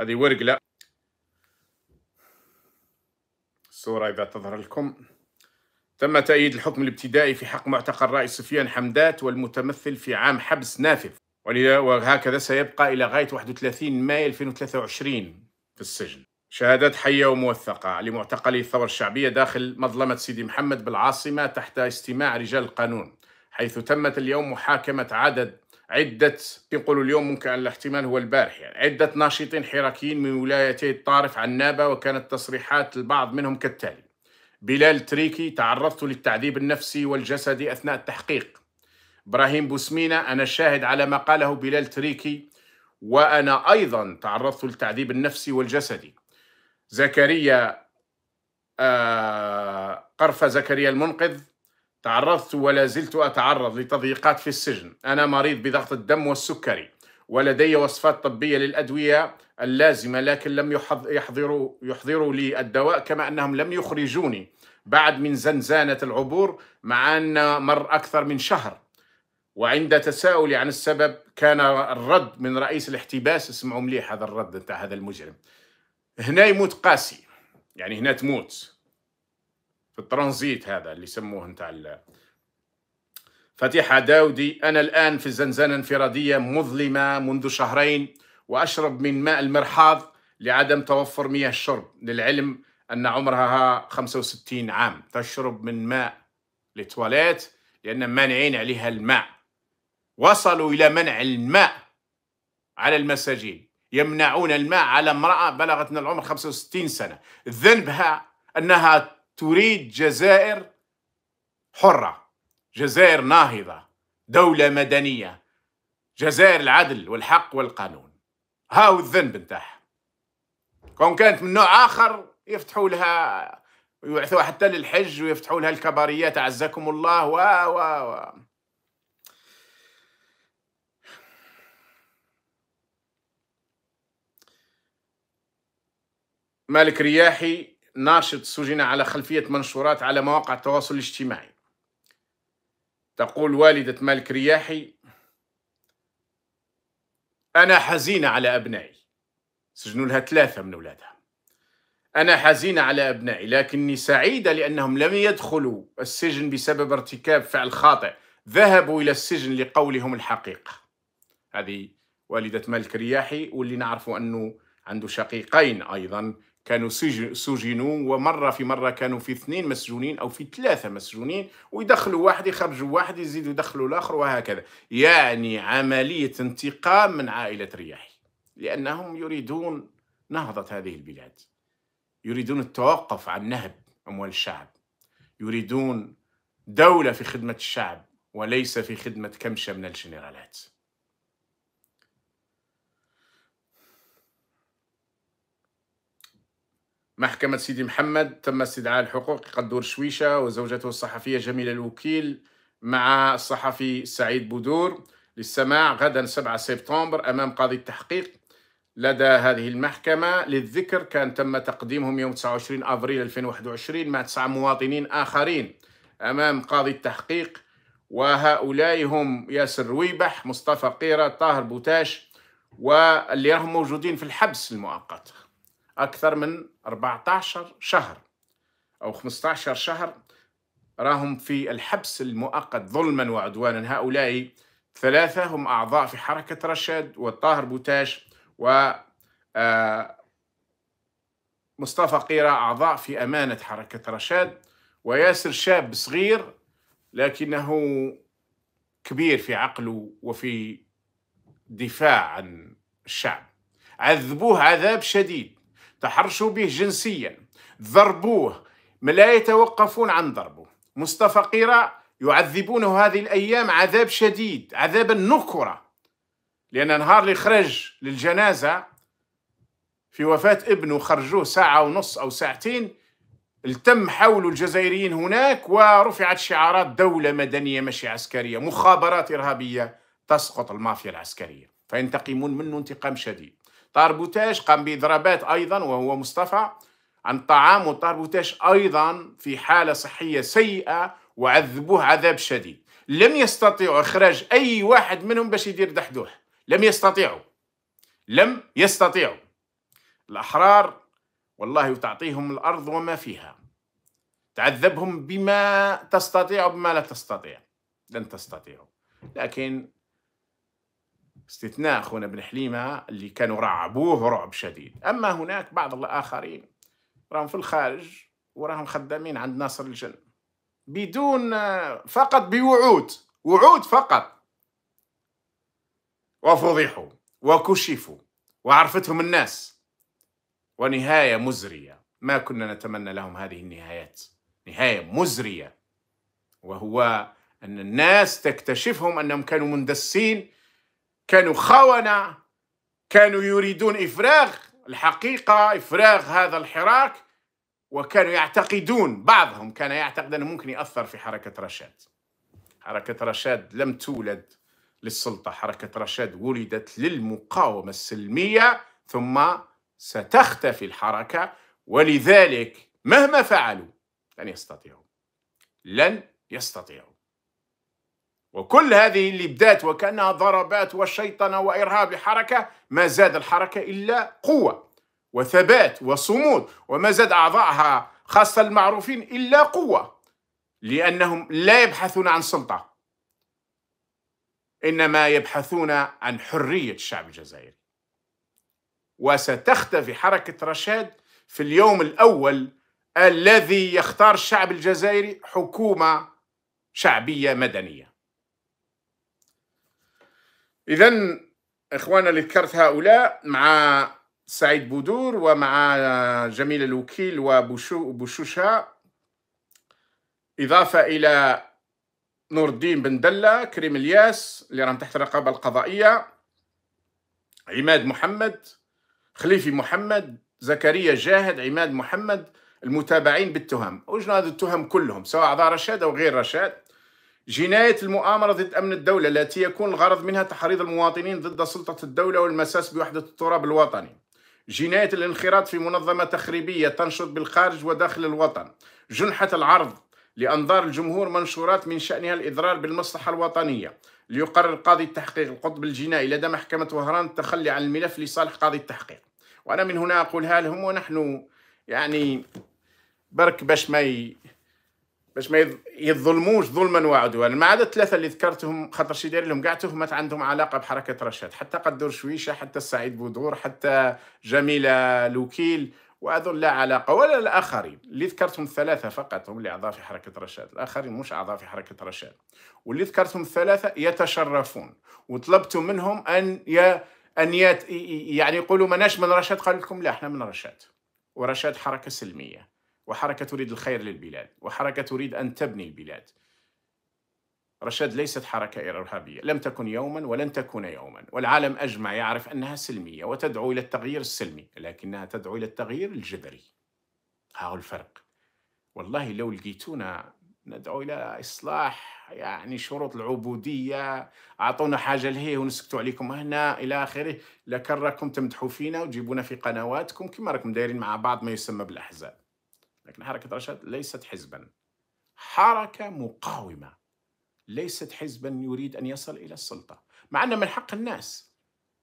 هذه ورقلة الصورة إذا تظهر لكم تم تأييد الحكم الابتدائي في حق معتقل رأي سفيان حمدات والمتمثل في عام حبس نافذ وهكذا سيبقى إلى غاية 31 مايو 2023 في السجن شهادات حية وموثقة لمعتقلي الثورة الشعبية داخل مظلمة سيدي محمد بالعاصمة تحت استماع رجال القانون حيث تمت اليوم محاكمة عدد عدة كنقولوا اليوم ممكن على الاحتمال هو البارح يعني عدة ناشطين حراكيين من ولايتي الطارف عنابة وكانت تصريحات البعض منهم كالتالي بلال تريكي تعرضت للتعذيب النفسي والجسدي أثناء التحقيق إبراهيم بوسمينة أنا شاهد على ما قاله بلال تريكي وأنا أيضا تعرضت للتعذيب النفسي والجسدي زكريا آه قرفة زكريا المنقذ تعرضت ولا زلت أتعرض لتضييقات في السجن أنا مريض بضغط الدم والسكري ولدي وصفات طبية للأدوية اللازمة لكن لم يحضروا, يحضروا لي الدواء كما أنهم لم يخرجوني بعد من زنزانة العبور مع أن مر أكثر من شهر وعند تساؤلي عن السبب كان الرد من رئيس الاحتباس اسمعوا مليح هذا الرد نتاع هذا المجرم هنا يموت قاسي يعني هنا تموت الترانزيت هذا اللي يسموه نتاع فتيحة داودي أنا الآن في زنزانة انفرادية مظلمة منذ شهرين وأشرب من ماء المرحاض لعدم توفر مياه الشرب للعلم أن عمرها 65 عام تشرب من ماء لتواليت لأن مانعين عليها الماء وصلوا إلى منع الماء على المساجين يمنعون الماء على امرأة بلغت من العمر 65 سنة ذنبها أنها تريد جزائر حرة جزائر ناهضة دولة مدنية جزائر العدل والحق والقانون هاو الذنب نتاعها كون كانت من نوع آخر يفتحوا لها ويبعثوها حتى للحج ويفتحوا لها الكباريات أعزكم الله و و و مالك رياحي ناشط سجن على خلفية منشورات على مواقع التواصل الاجتماعي تقول والدة مالك رياحي أنا حزينة على أبنائي سجنوا لها ثلاثة من أولادها أنا حزينة على أبنائي لكني سعيدة لأنهم لم يدخلوا السجن بسبب ارتكاب فعل خاطئ ذهبوا إلى السجن لقولهم الحقيقة هذه والدة مالك رياحي واللي نعرفه أنه عنده شقيقين أيضا كانوا سجنوا ومره في مره كانوا في اثنين مسجونين او في ثلاثه مسجونين ويدخلوا واحد يخرجوا واحد يزيدوا يدخلوا الاخر وهكذا يعني عمليه انتقام من عائله رياحي لانهم يريدون نهضه هذه البلاد يريدون التوقف عن نهب اموال الشعب يريدون دوله في خدمه الشعب وليس في خدمه كمشه من الجنرالات محكمة سيدي محمد تم استدعاء الحقوق قدور شويشة وزوجته الصحفية جميلة الوكيل مع الصحفي سعيد بودور للسماع غدا 7 سبتمبر أمام قاضي التحقيق لدى هذه المحكمة للذكر كان تم تقديمهم يوم 29 أفريل 2021 مع تسعة مواطنين آخرين أمام قاضي التحقيق وهؤلاء هم ياسر رويبح مصطفى قيرة طاهر بوتاش واللي راهم موجودين في الحبس المؤقت أكثر من 14 شهر أو 15 شهر راهم في الحبس المؤقت ظلما وعدوانا هؤلاء ثلاثة هم أعضاء في حركة رشاد والطاهر بوتاش و آه، مصطفى قيرة أعضاء في أمانة حركة رشاد وياسر شاب صغير لكنه كبير في عقله وفي دفاع عن الشعب عذبوه عذاب شديد تحرشوا به جنسيا ضربوه ما لا يتوقفون عن ضربه مصطفى قيرا يعذبونه هذه الأيام عذاب شديد عذاب النكرة لأن نهار اللي خرج للجنازة في وفاة ابنه خرجوه ساعة ونص أو ساعتين التم حول الجزائريين هناك ورفعت شعارات دولة مدنية مشي عسكرية مخابرات إرهابية تسقط المافيا العسكرية فينتقمون منه انتقام شديد طربوتاش قام بإضرابات أيضا وهو مصطفى عن الطعام وطربوتاش أيضا في حالة صحية سيئة وعذبوه عذاب شديد لم يستطيعوا إخراج أي واحد منهم باش يدير دحدوح لم يستطيعوا لم يستطيعوا الأحرار والله تعطيهم الأرض وما فيها تعذبهم بما تستطيع وبما لا تستطيع لن تستطيعوا لكن استثناء أخونا بن حليمة اللي كانوا رعبوه رعب شديد أما هناك بعض الآخرين راهم في الخارج وراهم خدامين عند ناصر الجن بدون فقط بوعود وعود فقط وفضحوا وكشفوا وعرفتهم الناس ونهاية مزرية ما كنا نتمنى لهم هذه النهايات نهاية مزرية وهو أن الناس تكتشفهم أنهم كانوا مندسين كانوا خونة كانوا يريدون إفراغ الحقيقة إفراغ هذا الحراك وكانوا يعتقدون بعضهم كان يعتقد أنه ممكن يأثر في حركة رشاد حركة رشاد لم تولد للسلطة حركة رشاد ولدت للمقاومة السلمية ثم ستختفي الحركة ولذلك مهما فعلوا لن يستطيعوا لن يستطيعوا وكل هذه اللي بدات وكانها ضربات وشيطنه وارهاب حركه ما زاد الحركه الا قوه وثبات وصمود وما زاد اعضائها خاصه المعروفين الا قوه لانهم لا يبحثون عن سلطه انما يبحثون عن حريه الشعب الجزائري وستختفي حركه رشاد في اليوم الاول الذي يختار الشعب الجزائري حكومه شعبيه مدنيه إذا إخوانا اللي ذكرت هؤلاء مع سعيد بودور ومع جميل الوكيل وبوشوشا إضافة إلى نور الدين بن دلة كريم الياس اللي راهم تحت الرقابة القضائية عماد محمد خليفي محمد زكريا جاهد عماد محمد المتابعين بالتهم وجنا هذو التهم كلهم سواء أعضاء رشاد أو غير رشاد جناية المؤامرة ضد أمن الدولة التي يكون الغرض منها تحريض المواطنين ضد سلطة الدولة والمساس بوحدة التراب الوطني جناية الانخراط في منظمة تخريبية تنشط بالخارج وداخل الوطن جنحة العرض لأنظار الجمهور منشورات من شأنها الإضرار بالمصلحة الوطنية ليقرر قاضي التحقيق القطب الجنائي لدى محكمة وهران التخلي عن الملف لصالح قاضي التحقيق وأنا من هنا أقولها لهم ونحن يعني برك باش ما ي... باش ما يظلموش ظلما وعدوانا يعني ما عدا الثلاثه اللي ذكرتهم خاطر شي داير لهم كاع تهمات عندهم علاقه بحركه رشاد حتى قدور شويشه حتى سعيد بودور حتى جميله لوكيل وهذول لا علاقه ولا الاخرين اللي ذكرتهم الثلاثه فقط هم اللي اعضاء في حركه رشاد الاخرين مش اعضاء في حركه رشاد واللي ذكرتهم الثلاثه يتشرفون وطلبت منهم ان ي... ان يت... يعني يقولوا مناش من رشاد قال لكم لا احنا من رشاد ورشاد حركه سلميه وحركة تريد الخير للبلاد وحركة تريد أن تبني البلاد رشاد ليست حركة إرهابية لم تكن يوما ولن تكون يوما والعالم أجمع يعرف أنها سلمية وتدعو إلى التغيير السلمي لكنها تدعو إلى التغيير الجذري هو الفرق والله لو لقيتونا ندعو إلى إصلاح يعني شروط العبودية أعطونا حاجة لهيه ونسكتوا عليكم هنا إلى آخره لكن راكم تمدحوا فينا وتجيبونا في قنواتكم كما راكم دايرين مع بعض ما يسمى بالأحزاب لكن حركة رشاد ليست حزبا حركة مقاومة ليست حزبا يريد أن يصل إلى السلطة مع أن من حق الناس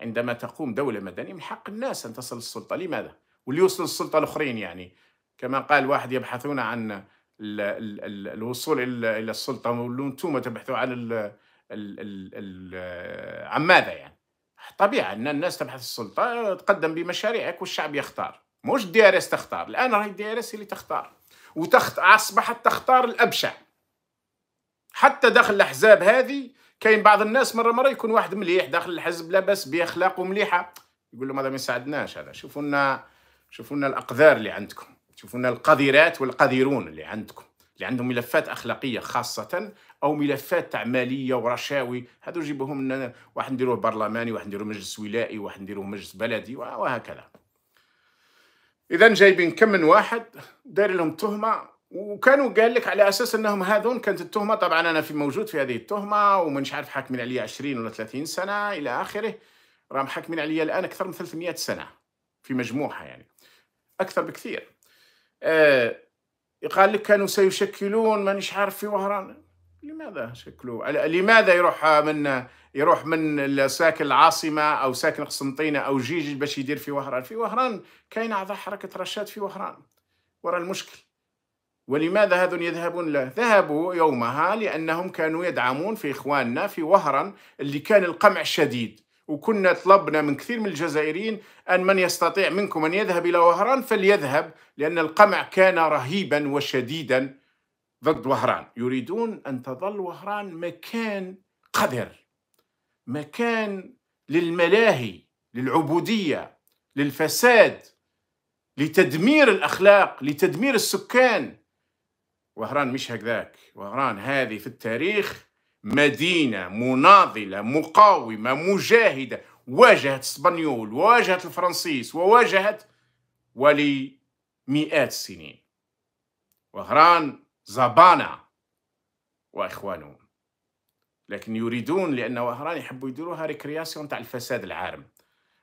عندما تقوم دولة مدنية من حق الناس أن تصل السلطة لماذا؟ وليوصل السلطة الآخرين يعني كما قال واحد يبحثون عن الـ الـ الـ الوصول إلى السلطة وأنتم تبحثوا عن عن ماذا يعني؟ طبيعي أن الناس تبحث السلطة تقدم بمشاريعك والشعب يختار مش الدي ار اس تختار الان راهي الدي ار اس اللي تختار وتخت اصبحت تختار الابشع حتى داخل الاحزاب هذه كاين بعض الناس مره مره يكون واحد مليح داخل الحزب لاباس به مليحه يقول لهم هذا ما يساعدناش هذا شوفوا لنا شوفوا لنا الاقذار اللي عندكم شوفوا لنا القذرات والقذرون اللي عندكم اللي عندهم ملفات اخلاقيه خاصه او ملفات تاع ماليه ورشاوي هذو جيبوهم لنا واحد نديروه برلماني واحد نديروه مجلس ولائي واحد نديروه مجلس بلدي وهكذا اذا جايبين كم من واحد داير لهم تهمه وكانوا قال لك على اساس انهم هذون كانت التهمه طبعا انا في موجود في هذه التهمه ومنش عارف حاكمين عليا 20 ولا 30 سنه الى اخره راهم حاكمين عليا الان اكثر من 300 سنه في مجموعها يعني اكثر بكثير آه قال لك كانوا سيشكلون مانيش عارف في وهران لماذا شكله لماذا يروح من يروح من ساكن العاصمه او ساكن قسنطينه او جيجي باش يدير في وهران في وهران كاين اعضاء حركه رشاد في وهران وراء المشكل ولماذا هذون يذهبون له ذهبوا يومها لانهم كانوا يدعمون في اخواننا في وهران اللي كان القمع شديد وكنا طلبنا من كثير من الجزائريين أن من يستطيع منكم أن يذهب إلى وهران فليذهب لأن القمع كان رهيبا وشديدا ضد وهران يريدون أن تظل وهران مكان قذر مكان للملاهي للعبودية للفساد لتدمير الأخلاق لتدمير السكان وهران مش هكذاك وهران هذه في التاريخ مدينة مناضلة مقاومة مجاهدة واجهت اسبانيول وواجهت الفرنسيس وواجهت ولمئات السنين وهران زبانة واخوانهم لكن يريدون لان وهران يحبوا يديروها ريكرياسيون تاع الفساد العارم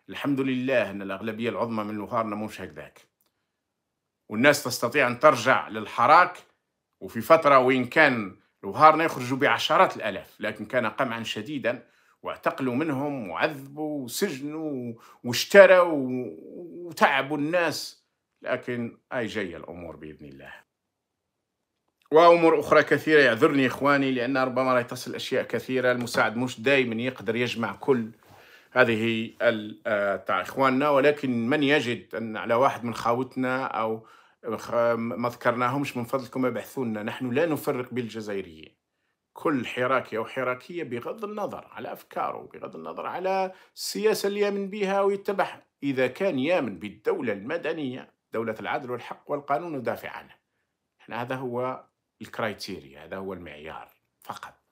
الحمد لله ان الاغلبيه العظمى من وهارنا موش هكذاك والناس تستطيع ان ترجع للحراك وفي فتره وين كان الوهارنا يخرجوا بعشرات الالاف لكن كان قمعا شديدا واعتقلوا منهم وعذبوا وسجنوا واشتروا وتعبوا الناس لكن اي جايه الامور باذن الله وامور اخرى كثيره يعذرني اخواني لان ربما راح تصل اشياء كثيره المساعد مش دائما يقدر يجمع كل هذه آه، تاع اخواننا ولكن من يجد ان على واحد من خاوتنا او ما ذكرناهمش من فضلكم ابحثوا لنا نحن لا نفرق بالجزائريين كل حراكي أو حراكية بغض النظر على أفكاره بغض النظر على السياسة اللي يامن بها ويتبعها إذا كان يامن بالدولة المدنية دولة العدل والحق والقانون ودافع عنه هذا هو الكرايتيريا هذا هو المعيار فقط